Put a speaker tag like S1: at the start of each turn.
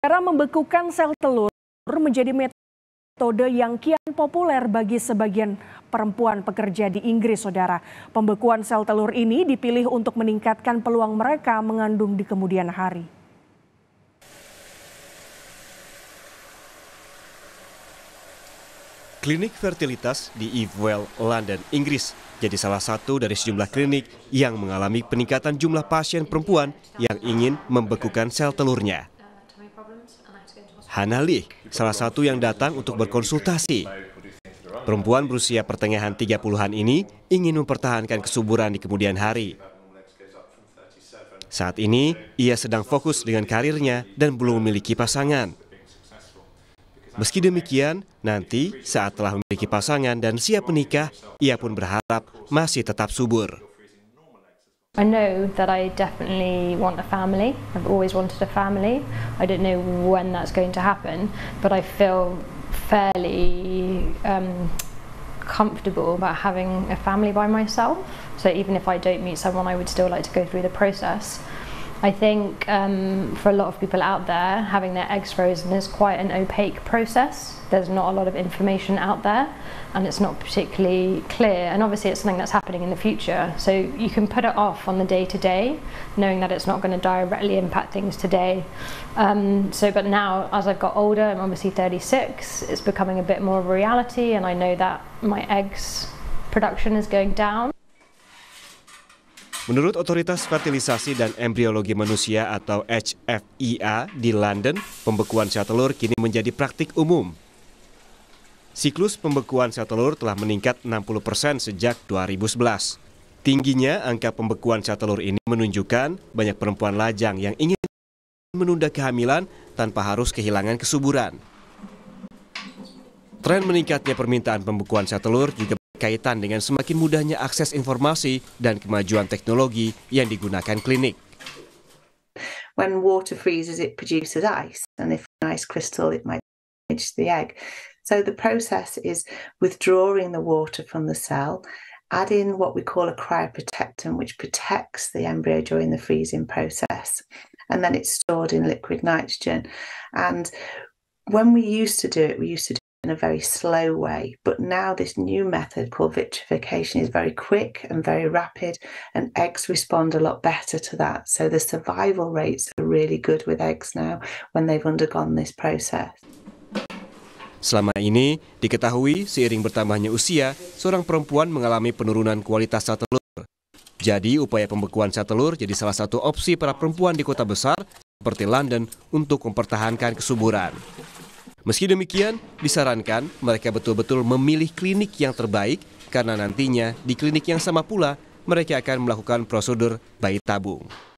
S1: Cara membekukan sel telur menjadi metode yang kian populer bagi sebagian perempuan pekerja di Inggris, saudara. Pembekuan sel telur ini dipilih untuk meningkatkan peluang mereka mengandung di kemudian hari. Klinik fertilitas di Evewell, London, Inggris jadi salah satu dari sejumlah klinik yang mengalami peningkatan jumlah pasien perempuan yang ingin membekukan sel telurnya. Hana Lee, salah satu yang datang untuk berkonsultasi. Perempuan berusia pertengahan 30-an ini ingin mempertahankan kesuburan di kemudian hari. Saat ini, ia sedang fokus dengan karirnya dan belum memiliki pasangan. Meski demikian, nanti saat telah memiliki pasangan dan siap menikah, ia pun berharap masih tetap subur.
S2: I know that I definitely want a family. I've always wanted a family. I don't know when that's going to happen, but I feel fairly um, comfortable about having a family by myself. So even if I don't meet someone, I would still like to go through the process. I think um, for a lot of people out there, having their eggs frozen is quite an opaque process. There's not a lot of information out there and it's not particularly clear. And obviously, it's something that's happening in the future. So you can put it off on the day to day, knowing that it's not going to directly impact things today. Um, so, but now as I've got older, I'm obviously 36, it's becoming a bit more of a reality, and I know that my eggs production is going down.
S1: Menurut Otoritas Fertilisasi dan Embriologi Manusia atau HFIA di London, pembekuan sel telur kini menjadi praktik umum. Siklus pembekuan sel telur telah meningkat 60% sejak 2011. Tingginya angka pembekuan sel telur ini menunjukkan banyak perempuan lajang yang ingin menunda kehamilan tanpa harus kehilangan kesuburan. Tren meningkatnya permintaan pembekuan sel telur juga Kaitan dengan semakin mudahnya akses informasi dan kemajuan teknologi yang digunakan klinik.
S3: When water freezes, it produces ice, and if an ice crystal, it might damage the egg. So the process is withdrawing the water from the cell, add in what we call a cryoprotectant, which protects the embryo during the freezing process, and then it's stored in liquid nitrogen. And when we used to do it, we used to in a very slow way. But now, this new method called vitrification is very quick and very rapid, and eggs respond a lot better to that. So, the survival rates are really good with eggs now when they've undergone this process.
S1: Selama ini, diketahui seiring bertambahnya usia, seorang perempuan mengalami penurunan kualitas sel telur. Jadi, upaya pembekuan sel telur jadi salah satu opsi para perempuan di kota besar seperti London untuk mempertahankan kesuburan. Meski demikian, disarankan mereka betul-betul memilih klinik yang terbaik karena nantinya di klinik yang sama pula mereka akan melakukan prosedur bayi tabung.